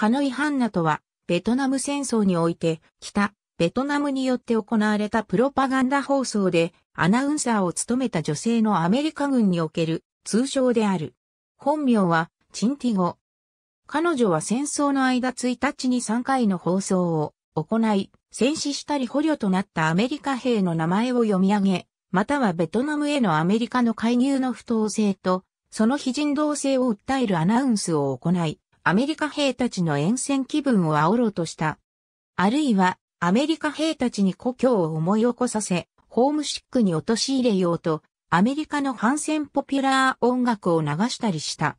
ハノイハンナとは、ベトナム戦争において、北、ベトナムによって行われたプロパガンダ放送で、アナウンサーを務めた女性のアメリカ軍における通称である。本名は、チンティゴ。彼女は戦争の間1日に3回の放送を行い、戦死したり捕虜となったアメリカ兵の名前を読み上げ、またはベトナムへのアメリカの介入の不当性と、その非人道性を訴えるアナウンスを行い、アメリカ兵たちの沿線気分を煽ろうとした。あるいは、アメリカ兵たちに故郷を思い起こさせ、ホームシックに陥れようと、アメリカの反戦ポピュラー音楽を流したりした。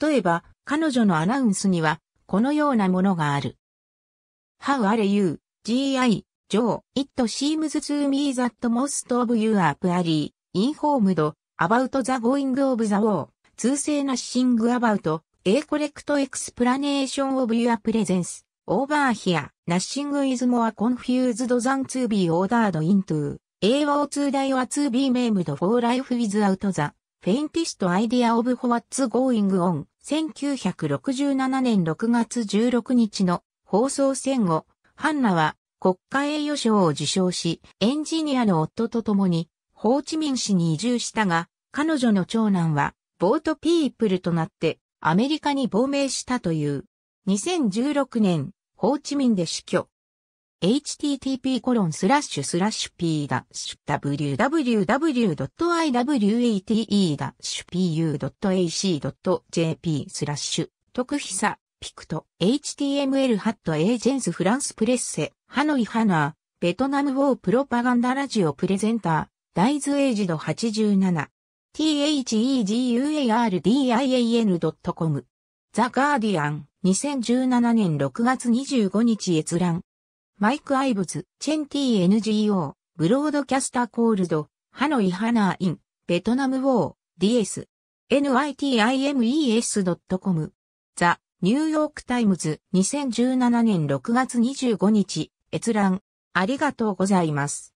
例えば、彼女のアナウンスには、このようなものがある。How are you, G.I. Joe? It seems to me that most of you are poorly informed about the going of the war. 通正なシングアバウト、A correct explanation of your presence over here nothing is more confused than to be ordered into AO2 day or to be named for life without the faintest idea of what's going on 1967年6月16日の放送戦後、ハンナは国家栄誉賞を受賞し、エンジニアの夫と共に、ホーチミン市に移住したが、彼女の長男は、ボートピープルとなって、アメリカに亡命したという。2016年、ホーチミンで死去。http://p.www.iwete-pu.ac.jp スラッシュ、特久、ピクト、html ハットエージェンスフランスプレッセ、ハノイハナー、ベトナムウォープロパガンダラジオプレゼンター、大豆エイジド87。t h e g u r d i a n c o m ザ・ガーディアン2017年6月25日閲覧マイク・アイブズ、チェン TNGO、ブロードキャスター・コールド、ハノイ・ハナー・イン、ベトナム・ウォー、DS、nitimes.com ザ・ニューヨーク・タイムズ2017年6月25日閲覧ありがとうございます。